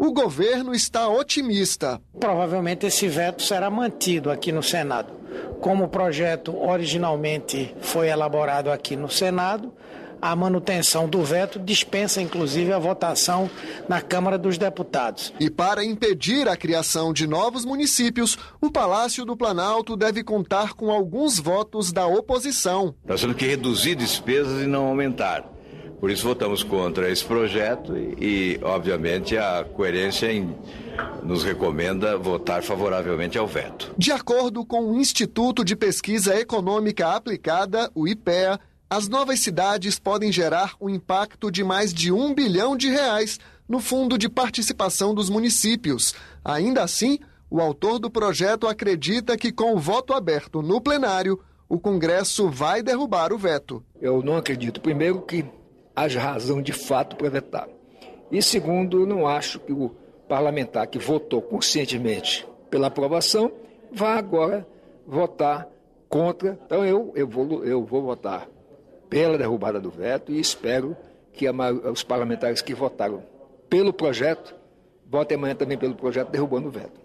o governo está otimista. Provavelmente esse veto será mantido aqui no Senado. Como o projeto originalmente foi elaborado aqui no Senado, a manutenção do veto dispensa inclusive a votação na Câmara dos Deputados. E para impedir a criação de novos municípios, o Palácio do Planalto deve contar com alguns votos da oposição. Nós temos que reduzir despesas e não aumentar. Por isso votamos contra esse projeto e, obviamente, a coerência em, nos recomenda votar favoravelmente ao veto. De acordo com o Instituto de Pesquisa Econômica Aplicada, o IPEA, as novas cidades podem gerar um impacto de mais de um bilhão de reais no Fundo de Participação dos Municípios. Ainda assim, o autor do projeto acredita que, com o voto aberto no plenário, o Congresso vai derrubar o veto. Eu não acredito. Primeiro, que haja razão de fato para vetar. E segundo, não acho que o parlamentar que votou conscientemente pela aprovação vá agora votar contra. Então eu, eu, vou, eu vou votar pela derrubada do veto e espero que a, os parlamentares que votaram pelo projeto votem amanhã também pelo projeto derrubando o veto.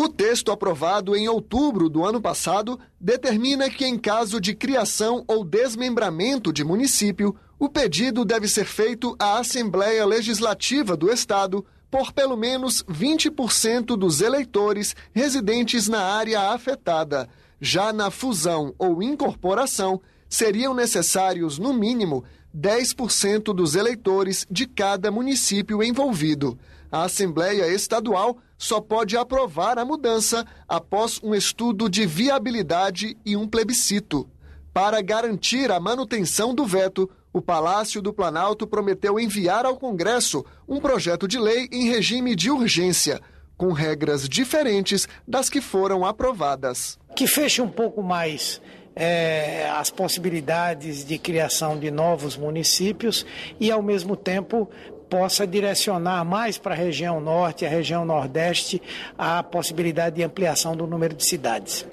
O texto aprovado em outubro do ano passado determina que, em caso de criação ou desmembramento de município, o pedido deve ser feito à Assembleia Legislativa do Estado por pelo menos 20% dos eleitores residentes na área afetada. Já na fusão ou incorporação, seriam necessários, no mínimo, 10% dos eleitores de cada município envolvido. A Assembleia Estadual só pode aprovar a mudança após um estudo de viabilidade e um plebiscito. Para garantir a manutenção do veto, o Palácio do Planalto prometeu enviar ao Congresso um projeto de lei em regime de urgência, com regras diferentes das que foram aprovadas. Que feche um pouco mais é, as possibilidades de criação de novos municípios e, ao mesmo tempo, possa direcionar mais para a região norte e a região nordeste a possibilidade de ampliação do número de cidades.